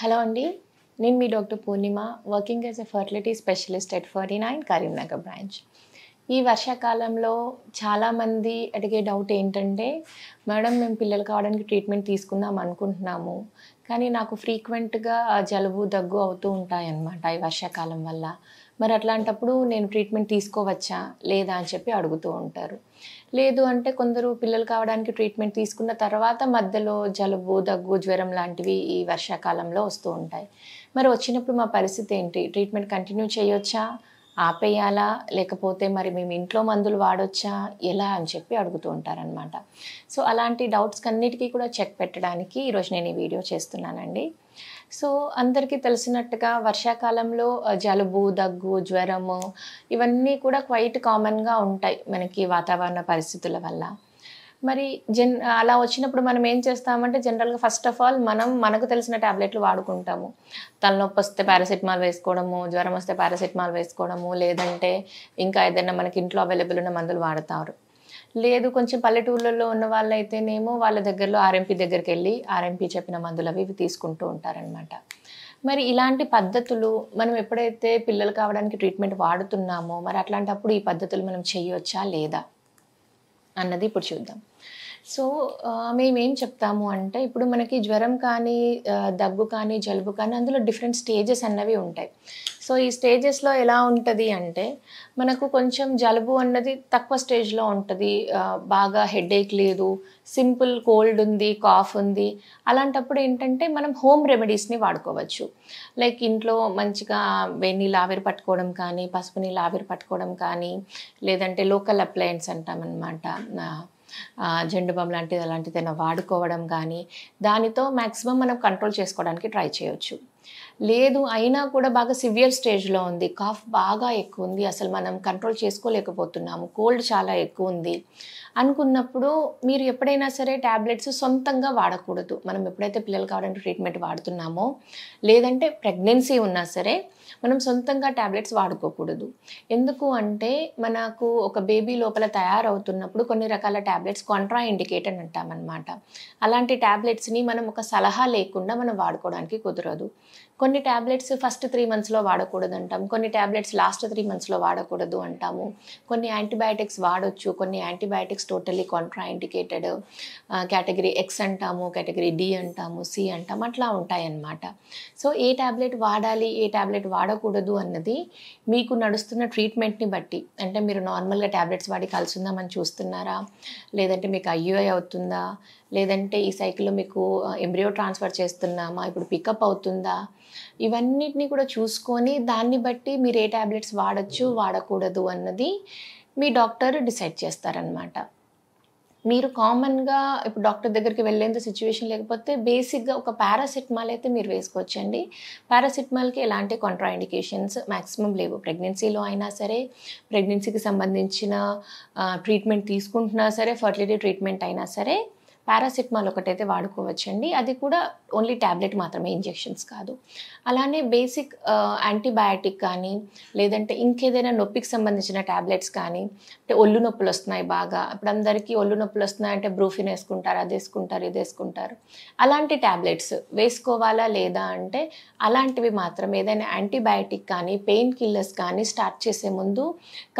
hello అండి నేను మీ doctor Purnima working as a fertility specialist at forty nine Karimnagar branch ఈ వర్షాకాలంలో చాలామంది అడిగే డౌట్ ఏంటంటే మేడం మేము పిల్లలు కావడానికి ట్రీట్మెంట్ తీసుకుందాం అనుకుంటున్నాము కానీ నాకు ఫ్రీక్వెంట్గా జలుబు దగ్గు అవుతూ ఉంటాయన్నమాట ఈ వర్షాకాలం వల్ల మరి అట్లాంటప్పుడు నేను ట్రీట్మెంట్ తీసుకోవచ్చా లేదా అని చెప్పి అడుగుతూ ఉంటారు లేదు అంటే కొందరు పిల్లలు కావడానికి ట్రీట్మెంట్ తీసుకున్న తర్వాత మధ్యలో జలుబు దగ్గు జ్వరం లాంటివి ఈ వర్షాకాలంలో వస్తూ ఉంటాయి మరి వచ్చినప్పుడు మా పరిస్థితి ఏంటి ట్రీట్మెంట్ కంటిన్యూ చేయొచ్చా ఆపేయాలా లేకపోతే మరి మేము ఇంట్లో మందులు వాడొచ్చా ఎలా అని చెప్పి అడుగుతూ ఉంటారనమాట సో అలాంటి డౌట్స్ అన్నిటికీ కూడా చెక్ పెట్టడానికి ఈరోజు నేను ఈ వీడియో చేస్తున్నానండి సో అందరికీ తెలిసినట్టుగా వర్షాకాలంలో జలుబు దగ్గు జ్వరము ఇవన్నీ కూడా క్వైట్ కామన్గా ఉంటాయి మనకి వాతావరణ పరిస్థితుల వల్ల మరి జన్ అలా వచ్చినప్పుడు మనం ఏం చేస్తామంటే జనరల్గా ఫస్ట్ ఆఫ్ ఆల్ మనం మనకు తెలిసిన ట్యాబ్లెట్లు వాడుకుంటాము తలనొప్పి వస్తే పారాసెటమాల్ వేసుకోవడము జ్వరం వస్తే పారాసెటమాల్ వేసుకోవడము లేదంటే ఇంకా ఏదైనా మనకి ఇంట్లో అవైలబుల్ ఉన్న మందులు వాడతారు లేదు కొంచెం పల్లెటూళ్ళల్లో ఉన్న వాళ్ళైతేనేమో వాళ్ళ దగ్గరలో ఆర్ఎంపీ దగ్గరికి వెళ్ళి ఆర్ఎంపీ చెప్పిన మందులు అవి ఇవి తీసుకుంటూ ఉంటారనమాట మరి ఇలాంటి పద్ధతులు మనం ఎప్పుడైతే పిల్లలు కావడానికి ట్రీట్మెంట్ వాడుతున్నామో మరి అట్లాంటప్పుడు ఈ పద్ధతులు మనం చేయవచ్చా లేదా అన్నది ఇప్పుడు చూద్దాం సో మేమేం చెప్తాము అంటే ఇప్పుడు మనకి జ్వరం కానీ దగ్గు కానీ జలుబు కానీ అందులో డిఫరెంట్ స్టేజెస్ అన్నవి ఉంటాయి సో ఈ స్టేజెస్లో ఎలా ఉంటుంది అంటే మనకు కొంచెం జలుబు అన్నది తక్కువ స్టేజ్లో ఉంటుంది బాగా హెడేక్ లేదు సింపుల్ కోల్డ్ ఉంది కాఫ్ ఉంది అలాంటప్పుడు ఏంటంటే మనం హోమ్ రెమెడీస్ని వాడుకోవచ్చు లైక్ ఇంట్లో మంచిగా వెన్నీ ఆవిరి పట్టుకోవడం కానీ పసుపు నీళ్ళు ఆవిరి పట్టుకోవడం కానీ లేదంటే లోకల్ అప్లయన్స్ అంటామన్నమాట జెండు బామ్ లాంటిది అలాంటిదైనా వాడుకోవడం కానీ దానితో మ్యాక్సిమం మనం కంట్రోల్ చేసుకోవడానికి ట్రై చేయొచ్చు లేదు అయినా కూడా బాగా సివియర్ స్టేజ్లో ఉంది కాఫ్ బాగా ఎక్కువ ఉంది అసలు మనం కంట్రోల్ చేసుకోలేకపోతున్నాము కోల్డ్ చాలా ఎక్కువ ఉంది అనుకున్నప్పుడు మీరు ఎప్పుడైనా సరే ట్యాబ్లెట్స్ సొంతంగా వాడకూడదు మనం ఎప్పుడైతే పిల్లలు కావడానికి ట్రీట్మెంట్ వాడుతున్నామో లేదంటే ప్రెగ్నెన్సీ ఉన్నా సరే మనం సొంతంగా ట్యాబ్లెట్స్ వాడుకోకూడదు ఎందుకు అంటే మనకు ఒక బేబీ లోపల తయారవుతున్నప్పుడు కొన్ని రకాల ట్యాబ్లెట్స్ కాంట్రా ఇండికేట్ అని అంటామన్నమాట అలాంటి ట్యాబ్లెట్స్ని మనం ఒక సలహా లేకుండా మనం వాడుకోవడానికి కుదరదు కొన్ని ట్యాబ్లెట్స్ ఫస్ట్ త్రీ మంత్స్లో వాడకూడదు అంటాం కొన్ని ట్యాబ్లెట్స్ లాస్ట్ త్రీ మంత్స్లో వాడకూడదు అంటాము కొన్ని యాంటీబయాటిక్స్ వాడొచ్చు కొన్ని antibiotics totally contraindicated category X అంటాము కేటగిరీ డి అంటాము సి అంటాము అట్లా ఉంటాయన్నమాట సో ఏ ట్యాబ్లెట్ వాడాలి ఏ ట్యాబ్లెట్ వాడకూడదు అన్నది మీకు నడుస్తున్న ట్రీట్మెంట్ని బట్టి అంటే మీరు నార్మల్గా ట్యాబ్లెట్స్ వాడి కలుసుందామని చూస్తున్నారా లేదంటే మీకు ఐయుఐ అవుతుందా లేదంటే ఈ సైకిల్లో మీకు ఎంబ్రియో ట్రాన్స్ఫర్ చేస్తున్నామా ఇప్పుడు పికప్ అవుతుందా ఇవన్నిటిని కూడా చూసుకొని దాన్ని బట్టి మీరు ఏ ట్యాబ్లెట్స్ వాడచ్చు వాడకూడదు అన్నది మీ డాక్టర్ డిసైడ్ చేస్తారనమాట మీరు కామన్గా ఇప్పుడు డాక్టర్ దగ్గరికి వెళ్ళేంత సిచ్యువేషన్ లేకపోతే బేసిక్గా ఒక పారాసిటమాల్ అయితే మీరు వేసుకోవచ్చండి పారాసిటమాల్కి ఎలాంటి కాంట్రాఇండికేషన్స్ మ్యాక్సిమం లేవు ప్రెగ్నెన్సీలో అయినా సరే ప్రెగ్నెన్సీకి సంబంధించిన ట్రీట్మెంట్ తీసుకుంటున్నా సరే ఫర్టిలిటీ ట్రీట్మెంట్ అయినా సరే పారాసిటమాల్ ఒకటైతే వాడుకోవచ్చండి అది కూడా ఓన్లీ ట్యాబ్లెట్ మాత్రమే ఇంజెక్షన్స్ కాదు అలానే బేసిక్ యాంటీబయాటిక్ కానీ లేదంటే ఇంకేదైనా నొప్పికి సంబంధించిన ట్యాబ్లెట్స్ కానీ అంటే ఒళ్ళు నొప్పులు వస్తున్నాయి బాగా అప్పుడు అందరికీ ఒళ్ళు నొప్పులు వస్తున్నాయి అంటే బ్రూఫిన్ వేసుకుంటారు అది వేసుకుంటారు ఇది వేసుకుంటారు అలాంటి ట్యాబ్లెట్స్ వేసుకోవాలా లేదా అంటే అలాంటివి మాత్రం ఏదైనా యాంటీబయాటిక్ కానీ పెయిన్ కిల్లర్స్ కానీ స్టార్ట్ చేసే ముందు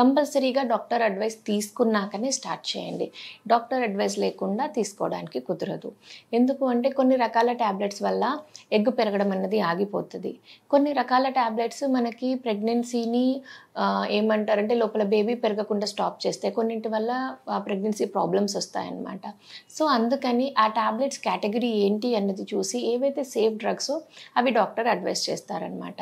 కంపల్సరీగా డాక్టర్ అడ్వైస్ తీసుకున్నాకనే స్టార్ట్ చేయండి డాక్టర్ అడ్వైస్ లేకుండా తీసుకోవడం తీసుకోవడానికి కుదరదు ఎందుకు అంటే కొన్ని రకాల ట్యాబ్లెట్స్ వల్ల ఎగ్గు పెరగడం అన్నది ఆగిపోతుంది కొన్ని రకాల ట్యాబ్లెట్స్ మనకి ప్రెగ్నెన్సీని ఏమంటారంటే లోపల బేబీ పెరగకుండా స్టాప్ చేస్తే కొన్నింటి వల్ల ప్రెగ్నెన్సీ ప్రాబ్లమ్స్ వస్తాయన్నమాట సో అందుకని ఆ ట్యాబ్లెట్స్ కేటగిరీ ఏంటి అన్నది చూసి ఏవైతే సేఫ్ డ్రగ్స్ అవి డాక్టర్ అడ్వైస్ చేస్తారనమాట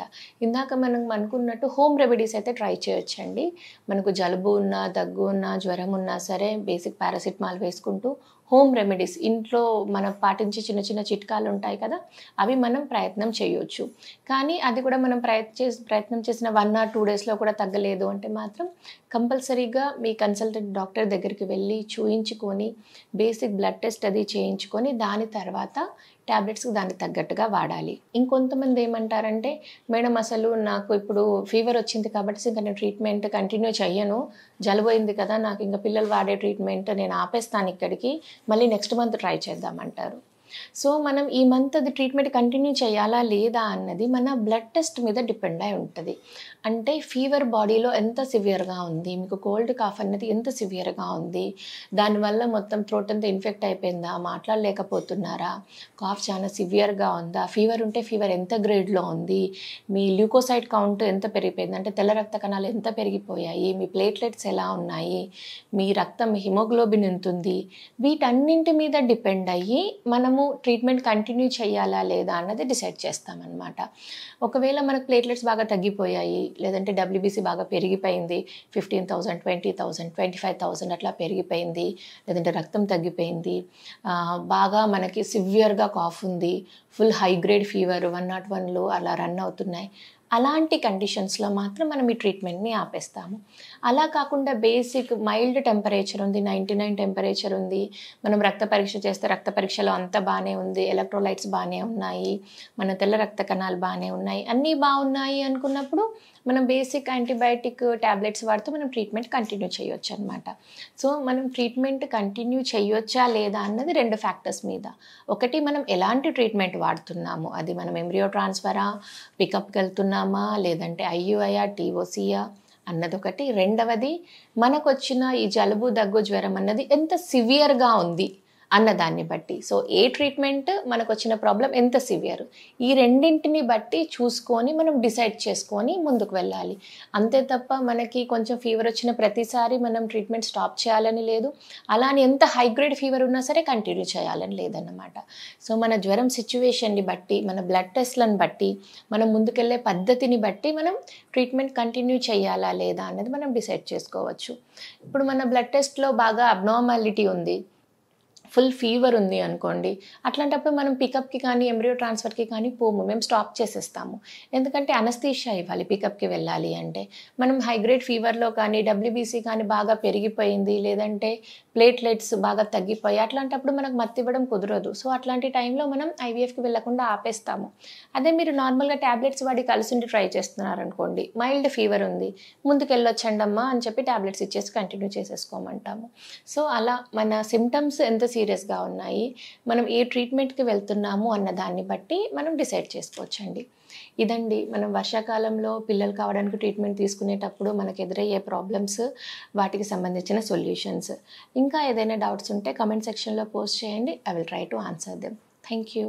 ఇందాక మనం అనుకున్నట్టు హోమ్ రెమెడీస్ అయితే ట్రై చేయొచ్చండి మనకు జలుబు ఉన్నా దగ్గు ఉన్నా జ్వరం ఉన్నా సరే బేసిక్ పారాసిటమాల్ వేసుకుంటూ హోమ్ రెమెడీస్ ఇంట్లో మనం పాటించే చిన్న చిన్న చిట్కాలు ఉంటాయి కదా అవి మనం ప్రయత్నం చేయొచ్చు కానీ అది కూడా మనం ప్రయత్ ప్రయత్నం చేసిన వన్ ఆర్ టూ డేస్లో కూడా తగ్గలేదు అంటే మాత్రం కంపల్సరీగా మీ కన్సల్టెంట్ డాక్టర్ దగ్గరికి వెళ్ళి చూయించుకొని బేసిక్ బ్లడ్ టెస్ట్ అది చేయించుకొని దాని తర్వాత ట్యాబ్లెట్స్కి దానికి తగ్గట్టుగా వాడాలి ఇంకొంతమంది ఏమంటారంటే మేడం అసలు నాకు ఇప్పుడు ఫీవర్ వచ్చింది కాబట్టి ఇంకా నేను ట్రీట్మెంట్ కంటిన్యూ చెయ్యను జలబోయింది కదా నాకు ఇంకా పిల్లలు వాడే ట్రీట్మెంట్ నేను ఆపేస్తాను ఇక్కడికి మళ్ళీ నెక్స్ట్ మంత్ ట్రై చేద్దామంటారు సో మనం ఈ మంత్ అది ట్రీట్మెంట్ కంటిన్యూ చేయాలా లేదా అన్నది మన బ్లడ్ టెస్ట్ మీద డిపెండ్ అయి ఉంటుంది అంటే ఫీవర్ బాడీలో ఎంత సివియర్గా ఉంది మీకు కోల్డ్ కాఫ్ అన్నది ఎంత సివియర్గా ఉంది దానివల్ల మొత్తం థ్రోట్ అంతా ఇన్ఫెక్ట్ అయిపోయిందా మాట్లాడలేకపోతున్నారా కాఫ్ చాలా సివియర్గా ఉందా ఫీవర్ ఉంటే ఫీవర్ ఎంత గ్రేడ్లో ఉంది మీ ల్యూకోసైడ్ కౌంట్ ఎంత పెరిగిపోయింది అంటే తెల్ల రక్త కణాలు ఎంత పెరిగిపోయాయి మీ ప్లేట్లెట్స్ ఎలా ఉన్నాయి మీ రక్తం హిమోగ్లోబిన్ ఎంత ఉంది వీటన్నింటి మీద డిపెండ్ అయ్యి మనము ట్రీట్మెంట్ కంటిన్యూ చేయాలా లేదా అన్నది డిసైడ్ చేస్తామన్నమాట ఒకవేళ మనకు ప్లేట్లెట్స్ బాగా తగ్గిపోయాయి లేదంటే డబ్ల్యూబీసీ బాగా పెరిగిపోయింది fifteen thousand twenty thousand twenty five thousand అట్లా పెరిగిపోయింది లేదంటే రక్తం తగ్గిపోయింది బాగా మనకి సివియర్గా కాఫ్ ఉంది full high grade fever one nought వన్లు అలా రన్ అవుతున్నాయి అలాంటి కండిషన్స్లో మాత్రం మనం ఈ ట్రీట్మెంట్ని ఆపేస్తాము అలా కాకుండా బేసిక్ మైల్డ్ టెంపరేచర్ ఉంది నైంటీ నైన్ టెంపరేచర్ ఉంది మనం రక్త పరీక్ష చేస్తే రక్త పరీక్షలో అంతా బాగానే ఉంది ఎలక్ట్రోలైట్స్ బాగానే ఉన్నాయి మన తెల్ల రక్త కణాలు బాగానే ఉన్నాయి అన్నీ బాగున్నాయి అనుకున్నప్పుడు మనం బేసిక్ యాంటీబయాటిక్ ట్యాబ్లెట్స్ వాడుతూ మనం ట్రీట్మెంట్ కంటిన్యూ చేయొచ్చు అనమాట సో మనం ట్రీట్మెంట్ కంటిన్యూ చేయొచ్చా లేదా అన్నది రెండు ఫ్యాక్టర్స్ మీద ఒకటి మనం ఎలాంటి ట్రీట్మెంట్ వాడుతున్నాము అది మనం ఎంబ్రియో ట్రాన్స్ఫరా పికప్కి వెళ్తున్నాం ఉన్నామా లేదంటే ఐయుఐయా టీఓసియా అన్నది ఒకటి రెండవది మనకు వచ్చిన ఈ జలుబు దగ్గు జ్వరం అన్నది ఎంత సివియర్గా ఉంది అన్న దాన్ని బట్టి సో ఏ ట్రీట్మెంట్ మనకు వచ్చిన ప్రాబ్లం ఎంత సివియర్ ఈ రెండింటిని బట్టి చూసుకొని మనం డిసైడ్ చేసుకొని ముందుకు వెళ్ళాలి అంతే తప్ప మనకి కొంచెం ఫీవర్ వచ్చిన ప్రతిసారి మనం ట్రీట్మెంట్ స్టాప్ చేయాలని లేదు అలానే ఎంత హైగ్రేడ్ ఫీవర్ ఉన్నా సరే కంటిన్యూ చేయాలని లేదన్నమాట సో మన జ్వరం సిచ్యువేషన్ని బట్టి మన బ్లడ్ టెస్ట్లను బట్టి మనం ముందుకెళ్ళే పద్ధతిని బట్టి మనం ట్రీట్మెంట్ కంటిన్యూ చేయాలా లేదా అనేది మనం డిసైడ్ చేసుకోవచ్చు ఇప్పుడు మన బ్లడ్ టెస్ట్లో బాగా అబ్నార్మాలిటీ ఉంది ఫుల్ ఫీవర్ ఉంది అనుకోండి అట్లాంటప్పుడు మనం పికప్కి కానీ ఎంబ్రియో ట్రాన్స్ఫర్కి కానీ పోము మేము స్టాప్ చేసేస్తాము ఎందుకంటే అనస్తీషా ఇవ్వాలి పికప్కి వెళ్ళాలి అంటే మనం హైగ్రేడ్ ఫీవర్లో కానీ డబ్ల్యూబీసీ కానీ బాగా పెరిగిపోయింది లేదంటే ప్లేట్లెట్స్ బాగా తగ్గిపోయి అట్లాంటప్పుడు మనకు మత్తి ఇవ్వడం కుదరదు సో అట్లాంటి టైంలో మనం ఐవీఎఫ్కి వెళ్ళకుండా ఆపేస్తాము అదే మీరు నార్మల్గా ట్యాబ్లెట్స్ వాడి కలిసిండి ట్రై చేస్తున్నారనుకోండి మైల్డ్ ఫీవర్ ఉంది ముందుకెళ్ళొచ్చండమ్మా అని చెప్పి ట్యాబ్లెట్స్ ఇచ్చేసి కంటిన్యూ చేసేసుకోమంటాము సో అలా మన సిమ్టమ్స్ ఎంత సీరియస్ సీరియస్గా ఉన్నాయి మనం ఏ ట్రీట్మెంట్కి వెళ్తున్నాము అన్న దాన్ని బట్టి మనం డిసైడ్ చేసుకోవచ్చండి ఇదండి మనం వర్షాకాలంలో పిల్లలు కావడానికి ట్రీట్మెంట్ తీసుకునేటప్పుడు మనకు ఎదురయ్యే ప్రాబ్లమ్స్ వాటికి సంబంధించిన సొల్యూషన్స్ ఇంకా ఏదైనా డౌట్స్ ఉంటే కమెంట్ సెక్షన్లో పోస్ట్ చేయండి I will try to answer them thank you